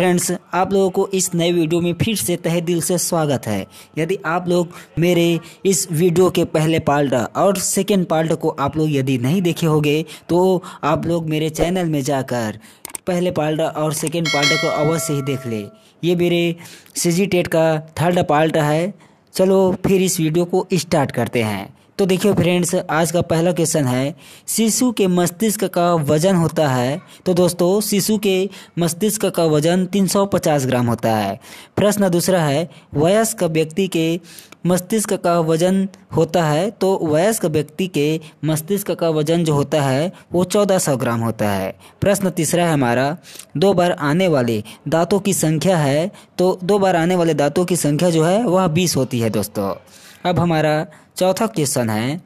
friends आप लोगों को इस नए वीडियो में फिर से तहे दिल से स्वागत है यदि आप लोग मेरे इस वीडियो के पहले पार्ट और सेकेंड पार्ट को आप लोग यदि नहीं देखे होंगे तो आप लोग मेरे चैनल में जाकर पहले पार्ट और सेकेंड पार्ट को अवश्य ही देख ले ये मेरे सीजी टेट का थर्ड पार्ट है चलो फिर इस वीडियो को स्टार्ट करते हैं तो देखिए फ्रेंड्स आज का पहला क्वेश्चन है शिशु के मस्तिष्क का वजन होता है तो दोस्तों शिशु के मस्तिष्क का वजन 350 ग्राम होता है प्रश्न दूसरा है वयस्क व्यक्ति के मस्तिष्क का वजन होता है तो वयस्क व्यक्ति के मस्तिष्क का वजन जो होता है वो चौदह सौ ग्राम होता है प्रश्न तीसरा है हमारा दो बार आने वाले दांतों की संख्या है तो दो बार आने वाले दांतों की संख्या जो है वह बीस होती है दोस्तों अब हमारा चौथा क्वेश्चन है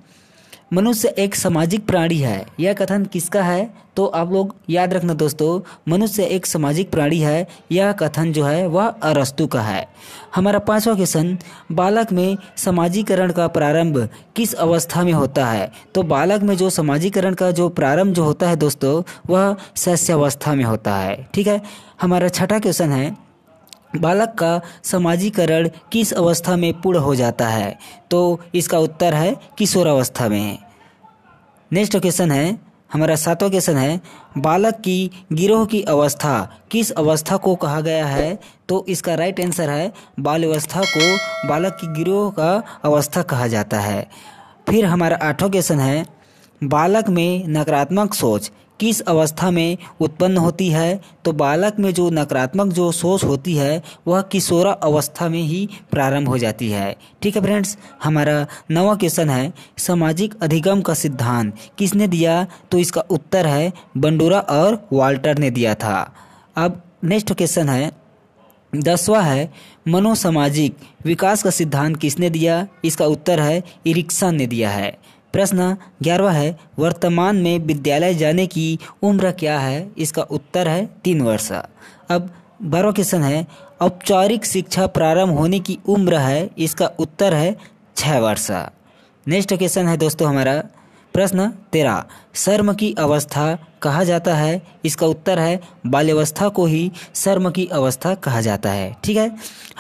मनुष्य एक सामाजिक प्राणी है यह कथन किसका है तो आप लोग याद रखना दोस्तों मनुष्य एक सामाजिक प्राणी है यह कथन जो है वह अरस्तु का है हमारा पांचवा क्वेश्चन बालक में समाजीकरण का प्रारंभ किस अवस्था में होता है तो बालक में जो समाजीकरण का जो प्रारंभ जो होता है दोस्तों वह शस्यावस्था में होता है ठीक है हमारा छठा क्वेश्चन है बालक का समाजीकरण किस अवस्था में पूर्ण हो जाता है तो इसका उत्तर है किशोर अवस्था में नेक्स्ट क्वेश्चन है हमारा सातवां क्वेश्चन है बालक की गिरोह की अवस्था किस अवस्था को कहा गया है तो इसका राइट आंसर है बाल अवस्था को बालक की गिरोह का अवस्था कहा जाता है फिर हमारा आठवां क्वेश्चन है बालक में नकारात्मक सोच किस अवस्था में उत्पन्न होती है तो बालक में जो नकारात्मक जो सोच होती है वह किशोरा अवस्था में ही प्रारंभ हो जाती है ठीक है फ्रेंड्स हमारा नवा क्वेश्चन है सामाजिक अधिगम का सिद्धांत किसने दिया तो इसका उत्तर है बंडूरा और वाल्टर ने दिया था अब नेक्स्ट क्वेश्चन है दसवा है मनोसामाजिक विकास का सिद्धांत किसने दिया इसका उत्तर है इरिक्सन ने दिया है प्रश्न ग्यारहवा है वर्तमान में विद्यालय जाने की उम्र क्या है इसका उत्तर है तीन वर्ष अब बारहवा क्वेश्चन है औपचारिक शिक्षा प्रारंभ होने की उम्र है इसका उत्तर है छः वर्ष नेक्स्ट क्वेश्चन है दोस्तों हमारा प्रश्न तेरा शर्म की अवस्था कहा जाता है इसका उत्तर है बाल्यावस्था को ही शर्म की अवस्था कहा जाता है ठीक है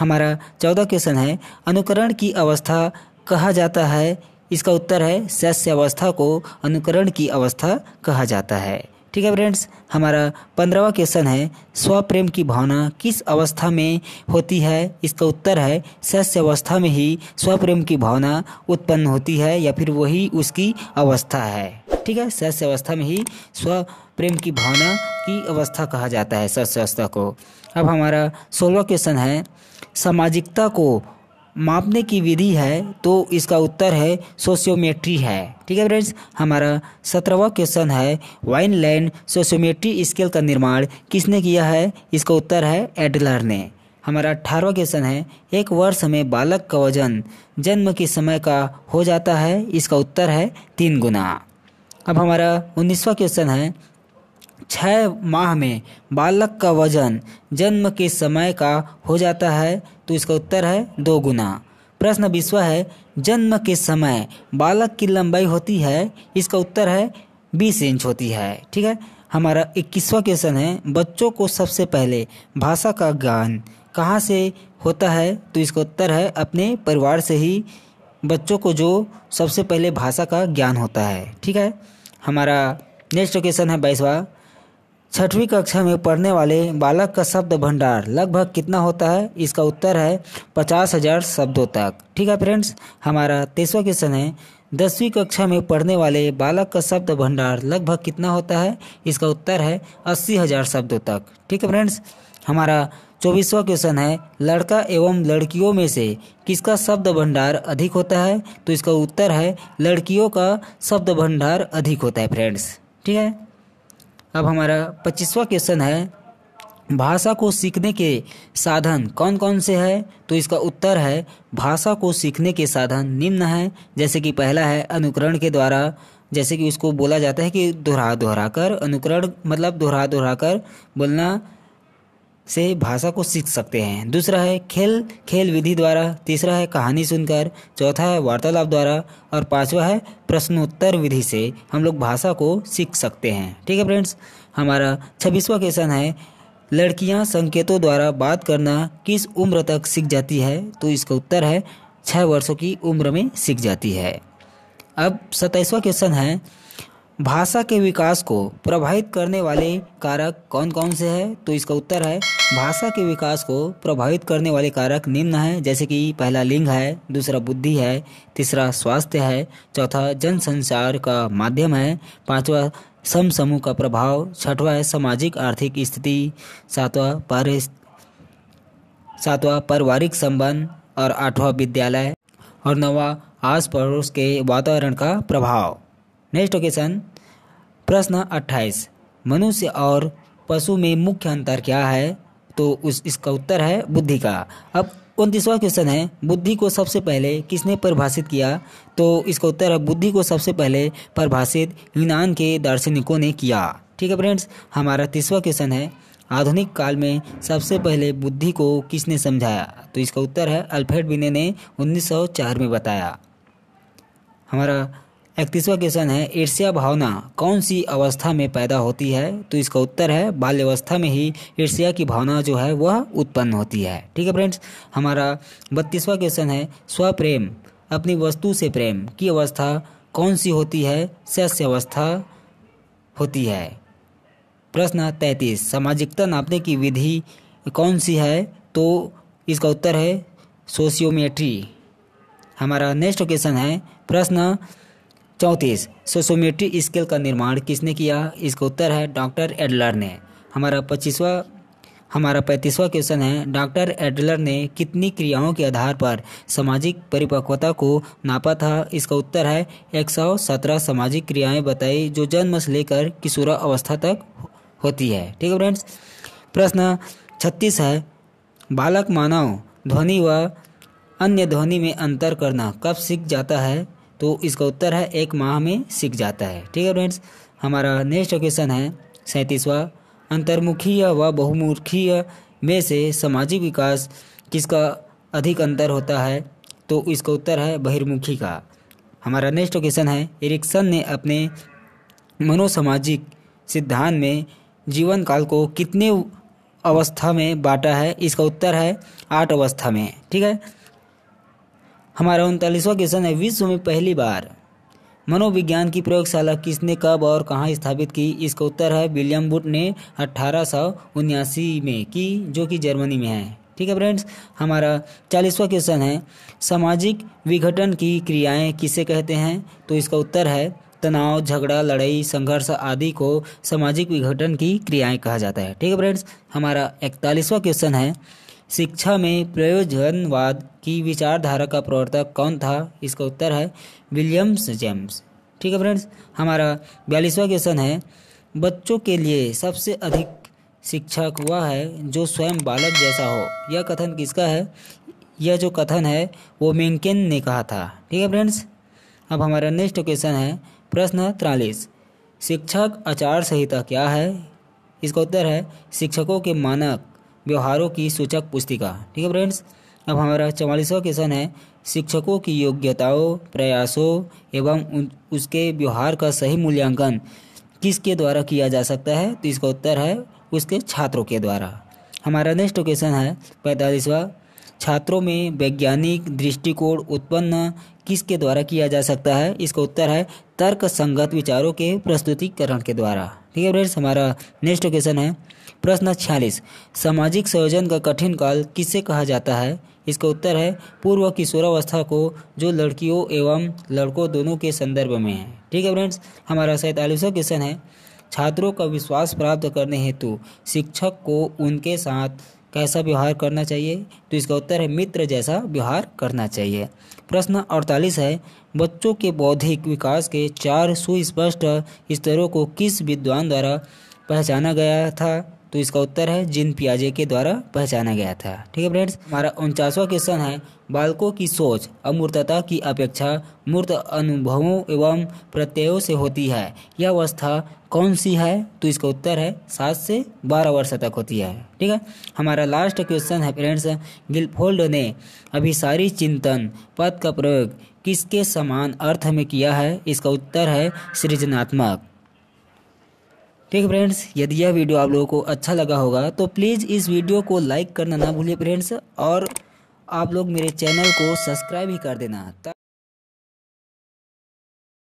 हमारा चौदह क्वेश्चन है अनुकरण की अवस्था कहा जाता है इसका उत्तर है सस्य अवस्था को अनुकरण की अवस्था कहा जाता है ठीक है फ्रेंड्स हमारा पंद्रहवा क्वेश्चन है स्वप्रेम की भावना किस अवस्था में होती है इसका उत्तर है सस्य अवस्था में ही स्वप्रेम की भावना उत्पन्न होती है या फिर वही उसकी अवस्था है ठीक है सस्य अवस्था में ही स्वप्रेम की भावना की अवस्था कहा जाता है सस्य अवस्था को अब हमारा सोलवा क्वेश्चन है सामाजिकता को मापने की विधि है तो इसका उत्तर है सोशियोमेट्री है ठीक है फ्रेंड्स हमारा सत्रहवा क्वेश्चन है वाइन लैंड सोशियोमेट्री स्केल का निर्माण किसने किया है इसका उत्तर है एडलर ने हमारा अठारहवा क्वेश्चन है एक वर्ष में बालक का वजन जन्म के समय का हो जाता है इसका उत्तर है तीन गुना अब हमारा उन्नीसवा क्वेश्चन है छः माह में बालक का वजन जन्म के समय का हो जाता है तो इसका उत्तर है दो गुना प्रश्न बीसवा है जन्म के समय बालक की लंबाई होती है इसका उत्तर है बीस इंच होती है ठीक है हमारा इक्कीसवा क्वेश्चन है बच्चों को सबसे पहले भाषा का ज्ञान कहाँ से होता है तो इसका उत्तर है अपने परिवार से ही बच्चों को जो सबसे पहले भाषा का ज्ञान होता है ठीक है हमारा नेक्स्ट क्वेश्चन है बाईसवा छठवीं कक्षा में पढ़ने वाले बालक का शब्द भंडार लगभग कितना होता है इसका उत्तर है पचास हजार शब्दों तक ठीक है फ्रेंड्स हमारा तेसवा क्वेश्चन है दसवीं कक्षा में पढ़ने वाले बालक का शब्द भंडार लगभग कितना होता है इसका उत्तर है अस्सी हजार शब्दों तक ठीक है फ्रेंड्स हमारा चौबीसवा क्वेश्चन है लड़का एवं लड़कियों में से किसका शब्द भंडार अधिक होता है तो इसका उत्तर है लड़कियों का शब्द भंडार अधिक होता है फ्रेंड्स ठीक है अब हमारा पच्चीसवा क्वेश्चन है भाषा को सीखने के साधन कौन कौन से है तो इसका उत्तर है भाषा को सीखने के साधन निम्न है जैसे कि पहला है अनुकरण के द्वारा जैसे कि उसको बोला जाता है कि दोहरा दोहरा कर अनुकरण मतलब दोहरा दोहरा कर बोलना से भाषा को सीख सकते हैं दूसरा है खेल खेल विधि द्वारा तीसरा है कहानी सुनकर चौथा है वार्तालाप द्वारा और पांचवा है प्रश्नोत्तर विधि से हम लोग भाषा को सीख सकते हैं ठीक है फ्रेंड्स हमारा छब्बीसवा क्वेश्चन है लड़कियां संकेतों द्वारा बात करना किस उम्र तक सीख जाती है तो इसका उत्तर है छः वर्षों की उम्र में सीख जाती है अब सत्ताईसवा क्वेश्चन है भाषा के विकास को प्रभावित करने वाले कारक कौन कौन से हैं तो इसका उत्तर है भाषा के विकास को प्रभावित करने वाले कारक निम्न हैं जैसे कि पहला लिंग है दूसरा बुद्धि है तीसरा स्वास्थ्य है चौथा जन संचार का माध्यम है पांचवा सम समूह का प्रभाव छठवा है सामाजिक आर्थिक स्थिति सातवा पर सातवा पारिवारिक संबंध और आठवां विद्यालय और नवा आस पड़ोस के वातावरण का प्रभाव नेक्स्ट क्वेश्चन प्रश्न 28 मनुष्य और पशु में मुख्य अंतर क्या है तो उस इसका उत्तर है बुद्धि का अब उनतीसवा क्वेश्चन है बुद्धि को सबसे पहले किसने परिभाषित किया तो इसका उत्तर है बुद्धि को सबसे पहले परिभाषित यूनान के दार्शनिकों ने किया ठीक है फ्रेंड्स हमारा तीसवा क्वेश्चन है आधुनिक काल में सबसे पहले बुद्धि को किसने समझाया तो इसका उत्तर है अल्फ्रेड बिने ने 1904 में बताया हमारा इकतीसवा क्वेश्चन है ईर्ष्या भावना कौन सी अवस्था में पैदा होती है तो इसका उत्तर है बाल्यवस्था में ही ईर्ष्या की भावना जो है वह उत्पन्न होती है ठीक है फ्रेंड्स हमारा बत्तीसवा क्वेश्चन है स्वप्रेम अपनी वस्तु से प्रेम की अवस्था कौन सी होती है सस्य अवस्था होती है प्रश्न तैंतीस सामाजिकता नापने की विधि कौन सी है तो इसका उत्तर है सोशियोमेट्री हमारा नेक्स्ट क्वेश्चन है प्रश्न चौंतीस सोसोमेट्री स्केल का निर्माण किसने किया इसका उत्तर है डॉक्टर एडलर ने हमारा पच्चीसवा हमारा पैंतीसवा क्वेश्चन है डॉक्टर एडलर ने कितनी क्रियाओं के आधार पर सामाजिक परिपक्वता को नापा था इसका उत्तर है एक सौ सत्रह सामाजिक क्रियाएं बताई जो जन्म से लेकर किशोरा अवस्था तक होती है ठीक है फ्रेंड्स प्रश्न छत्तीस है बालक मानव ध्वनि व अन्य ध्वनि में अंतर करना कब सीख जाता है तो इसका उत्तर है एक माह में सीख जाता है ठीक है फ्रेंड्स हमारा नेक्स्ट क्वेश्चन है सैंतीसवा अंतर्मुखीय व बहुमुखीय में से सामाजिक विकास किसका अधिक अंतर होता है तो इसका उत्तर है बहिर्मुखी का हमारा नेक्स्ट क्वेश्चन है इरिक्सन ने अपने मनोसामाजिक सिद्धांत में जीवन काल को कितने अवस्था में बांटा है इसका उत्तर है आठ अवस्था में ठीक है हमारा उनतालीसवां क्वेश्चन है विश्व में पहली बार मनोविज्ञान की प्रयोगशाला किसने कब और कहाँ स्थापित की इसका उत्तर है विलियम बुट ने अट्ठारह में की जो कि जर्मनी में है ठीक है फ्रेंड्स हमारा चालीसवा क्वेश्चन है सामाजिक विघटन की क्रियाएं किसे कहते हैं तो इसका उत्तर है तनाव झगड़ा लड़ाई संघर्ष आदि को सामाजिक विघटन की क्रियाएं कहा जाता है ठीक है फ्रेंड्स हमारा इकतालीसवा क्वेश्चन है शिक्षा में प्रयोजनवाद की विचारधारा का प्रवर्तक कौन था इसका उत्तर है विलियम्स जेम्स ठीक है फ्रेंड्स हमारा बयालीसवा क्वेश्चन है बच्चों के लिए सबसे अधिक शिक्षक वह है जो स्वयं बालक जैसा हो यह कथन किसका है यह जो कथन है वो मिंकिन ने कहा था ठीक है फ्रेंड्स अब हमारा नेक्स्ट क्वेश्चन है प्रश्न तिरालीस शिक्षक आचार संहिता क्या है इसका उत्तर है शिक्षकों के मानक व्यवहारों की सूचक पुस्तिका ठीक है फ्रेंड्स अब हमारा चवालीसवा क्वेश्चन है शिक्षकों की योग्यताओं प्रयासों एवं उसके व्यवहार का सही मूल्यांकन किसके द्वारा किया जा सकता है तो इसका उत्तर है उसके छात्रों के द्वारा हमारा नेक्स्ट क्वेश्चन है पैंतालीसवा छात्रों में वैज्ञानिक दृष्टिकोण उत्पन्न किसके द्वारा किया जा सकता है इसका उत्तर है तर्क संगत विचारों के प्रस्तुतिकरण के द्वारा ठीक है फ्रेंड्स हमारा नेक्स्ट क्वेश्चन है प्रश्न छियालीस सामाजिक संयोजन का कठिन काल किसे कहा जाता है इसका उत्तर है पूर्व किशोरावस्था को जो लड़कियों एवं लड़कों दोनों के संदर्भ में है ठीक है फ्रेंड्स हमारा सैतालीसवा क्वेश्चन है छात्रों का विश्वास प्राप्त करने हेतु शिक्षक को उनके साथ कैसा व्यवहार करना चाहिए तो इसका उत्तर है मित्र जैसा व्यवहार करना चाहिए प्रश्न अड़तालीस है बच्चों के बौद्धिक विकास के चार सुस्पष्ट स्तरों को किस विद्वान द्वारा पहचाना गया था तो इसका उत्तर है जिन पियाजे के द्वारा पहचाना गया था ठीक है फ्रेंड्स हमारा उनचासवा क्वेश्चन है बालकों की सोच अमूर्तता की अपेक्षा मूर्त अनुभवों एवं प्रत्ययों से होती है यह अवस्था कौन सी है तो इसका उत्तर है सात से बारह वर्ष तक होती है ठीक है हमारा लास्ट क्वेश्चन है फ्रेंड्स गिलफोल्ड ने अभिसारी चिंतन पद का प्रयोग किसके समान अर्थ में किया है इसका उत्तर है सृजनात्मक ठीक है फ्रेंड्स यदि यह वीडियो आप लोगों को अच्छा लगा होगा तो प्लीज़ इस वीडियो को लाइक करना ना भूलिए फ्रेंड्स और आप लोग मेरे चैनल को सब्सक्राइब ही कर देना